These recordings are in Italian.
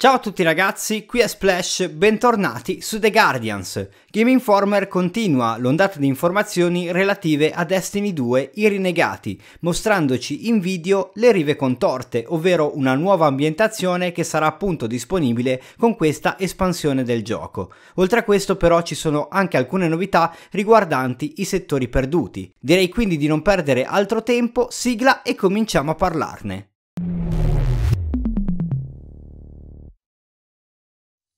Ciao a tutti ragazzi, qui è Splash, bentornati su The Guardians. Game Informer continua l'ondata di informazioni relative a Destiny 2 I Rinegati, mostrandoci in video le rive contorte, ovvero una nuova ambientazione che sarà appunto disponibile con questa espansione del gioco. Oltre a questo però ci sono anche alcune novità riguardanti i settori perduti. Direi quindi di non perdere altro tempo, sigla e cominciamo a parlarne.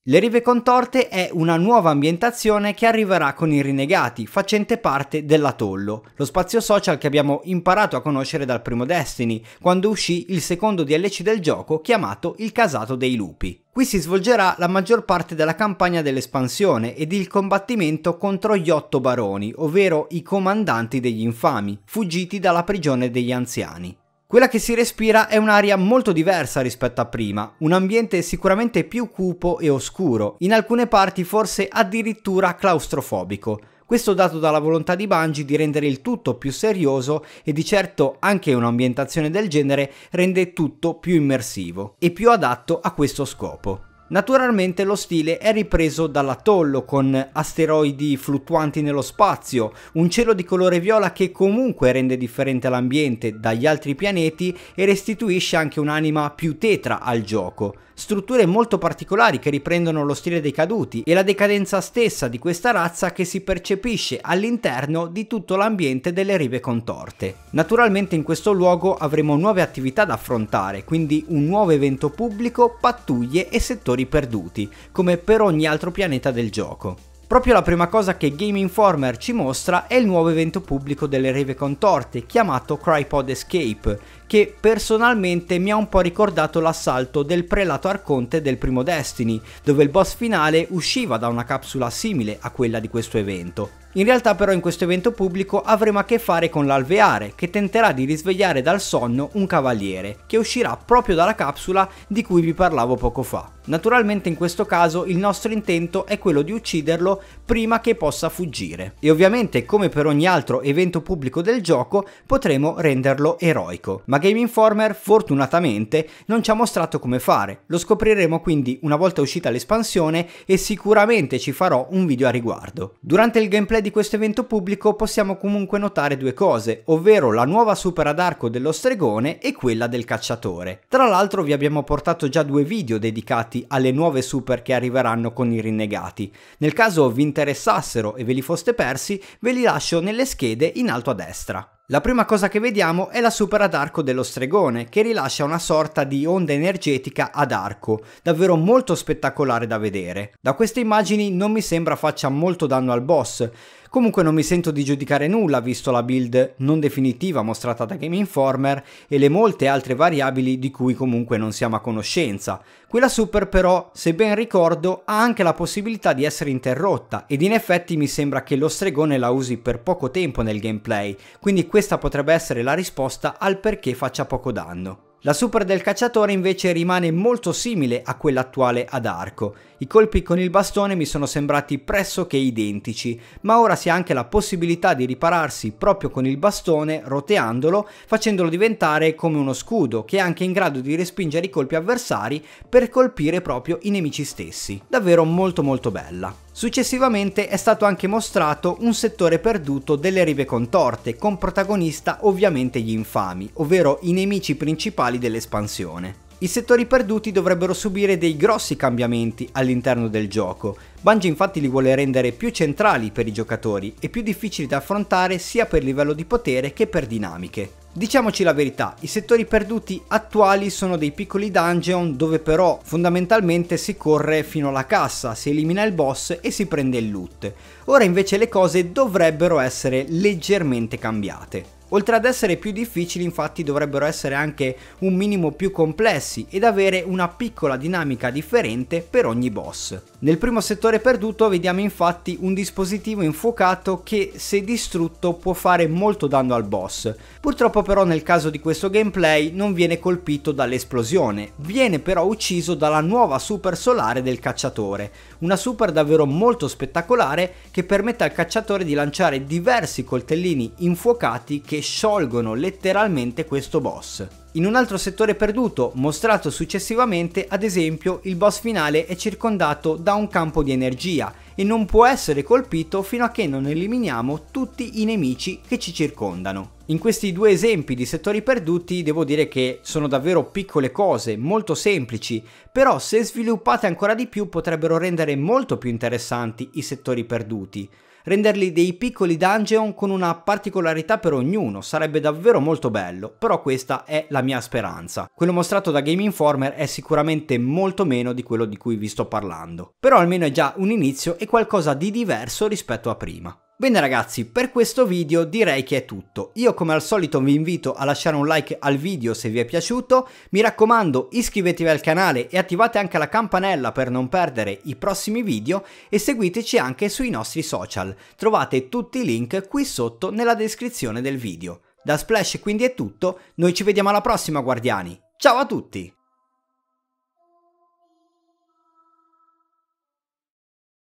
Le rive contorte è una nuova ambientazione che arriverà con i Rinegati, facente parte dell'Atollo, lo spazio social che abbiamo imparato a conoscere dal primo Destiny, quando uscì il secondo DLC del gioco chiamato Il casato dei lupi. Qui si svolgerà la maggior parte della campagna dell'espansione ed il combattimento contro gli otto baroni, ovvero i comandanti degli infami, fuggiti dalla prigione degli anziani. Quella che si respira è un'aria molto diversa rispetto a prima, un ambiente sicuramente più cupo e oscuro, in alcune parti forse addirittura claustrofobico. Questo dato dalla volontà di Bungie di rendere il tutto più serioso e di certo anche un'ambientazione del genere rende tutto più immersivo e più adatto a questo scopo. Naturalmente lo stile è ripreso dall'atollo con asteroidi fluttuanti nello spazio, un cielo di colore viola che comunque rende differente l'ambiente dagli altri pianeti e restituisce anche un'anima più tetra al gioco. Strutture molto particolari che riprendono lo stile dei caduti e la decadenza stessa di questa razza che si percepisce all'interno di tutto l'ambiente delle rive contorte. Naturalmente in questo luogo avremo nuove attività da affrontare, quindi un nuovo evento pubblico, pattuglie e settori territori perduti, come per ogni altro pianeta del gioco. Proprio la prima cosa che Game Informer ci mostra è il nuovo evento pubblico delle Reve Contorte, chiamato Crypod Escape, che personalmente mi ha un po' ricordato l'assalto del prelato arconte del primo Destiny, dove il boss finale usciva da una capsula simile a quella di questo evento. In realtà però in questo evento pubblico avremo a che fare con l'alveare, che tenterà di risvegliare dal sonno un cavaliere, che uscirà proprio dalla capsula di cui vi parlavo poco fa. Naturalmente in questo caso il nostro intento è quello di ucciderlo prima che possa fuggire. E ovviamente come per ogni altro evento pubblico del gioco potremo renderlo eroico. Ma Game Informer fortunatamente non ci ha mostrato come fare, lo scopriremo quindi una volta uscita l'espansione e sicuramente ci farò un video a riguardo. Durante il gameplay di questo evento pubblico possiamo comunque notare due cose, ovvero la nuova super ad arco dello stregone e quella del cacciatore. Tra l'altro vi abbiamo portato già due video dedicati alle nuove super che arriveranno con i rinnegati. Nel caso vi interessassero e ve li foste persi, ve li lascio nelle schede in alto a destra. La prima cosa che vediamo è la supera d'arco dello stregone, che rilascia una sorta di onda energetica ad arco, davvero molto spettacolare da vedere. Da queste immagini non mi sembra faccia molto danno al boss, Comunque non mi sento di giudicare nulla visto la build non definitiva mostrata da Game Informer e le molte altre variabili di cui comunque non siamo a conoscenza. Quella super però, se ben ricordo, ha anche la possibilità di essere interrotta ed in effetti mi sembra che lo stregone la usi per poco tempo nel gameplay, quindi questa potrebbe essere la risposta al perché faccia poco danno. La super del cacciatore invece rimane molto simile a quella attuale ad arco. I colpi con il bastone mi sono sembrati pressoché identici, ma ora si ha anche la possibilità di ripararsi proprio con il bastone roteandolo, facendolo diventare come uno scudo che è anche in grado di respingere i colpi avversari per colpire proprio i nemici stessi. Davvero molto molto bella. Successivamente è stato anche mostrato un settore perduto delle rive contorte, con protagonista ovviamente gli infami, ovvero i nemici principali dell'espansione. I settori perduti dovrebbero subire dei grossi cambiamenti all'interno del gioco. Bungie infatti li vuole rendere più centrali per i giocatori e più difficili da affrontare sia per livello di potere che per dinamiche. Diciamoci la verità, i settori perduti attuali sono dei piccoli dungeon dove però fondamentalmente si corre fino alla cassa, si elimina il boss e si prende il loot. Ora invece le cose dovrebbero essere leggermente cambiate. Oltre ad essere più difficili infatti dovrebbero essere anche un minimo più complessi ed avere una piccola dinamica differente per ogni boss. Nel primo settore perduto vediamo infatti un dispositivo infuocato che se distrutto può fare molto danno al boss. Purtroppo però nel caso di questo gameplay non viene colpito dall'esplosione, viene però ucciso dalla nuova super solare del cacciatore, una super davvero molto spettacolare che permette al cacciatore di lanciare diversi coltellini infuocati che sciolgono letteralmente questo boss. In un altro settore perduto, mostrato successivamente, ad esempio, il boss finale è circondato da un campo di energia e non può essere colpito fino a che non eliminiamo tutti i nemici che ci circondano. In questi due esempi di settori perduti devo dire che sono davvero piccole cose, molto semplici, però se sviluppate ancora di più potrebbero rendere molto più interessanti i settori perduti renderli dei piccoli dungeon con una particolarità per ognuno sarebbe davvero molto bello, però questa è la la mia speranza. Quello mostrato da Game Informer è sicuramente molto meno di quello di cui vi sto parlando, però almeno è già un inizio e qualcosa di diverso rispetto a prima. Bene ragazzi, per questo video direi che è tutto. Io come al solito vi invito a lasciare un like al video se vi è piaciuto, mi raccomando iscrivetevi al canale e attivate anche la campanella per non perdere i prossimi video e seguiteci anche sui nostri social. Trovate tutti i link qui sotto nella descrizione del video. Da Splash quindi è tutto, noi ci vediamo alla prossima guardiani. Ciao a tutti!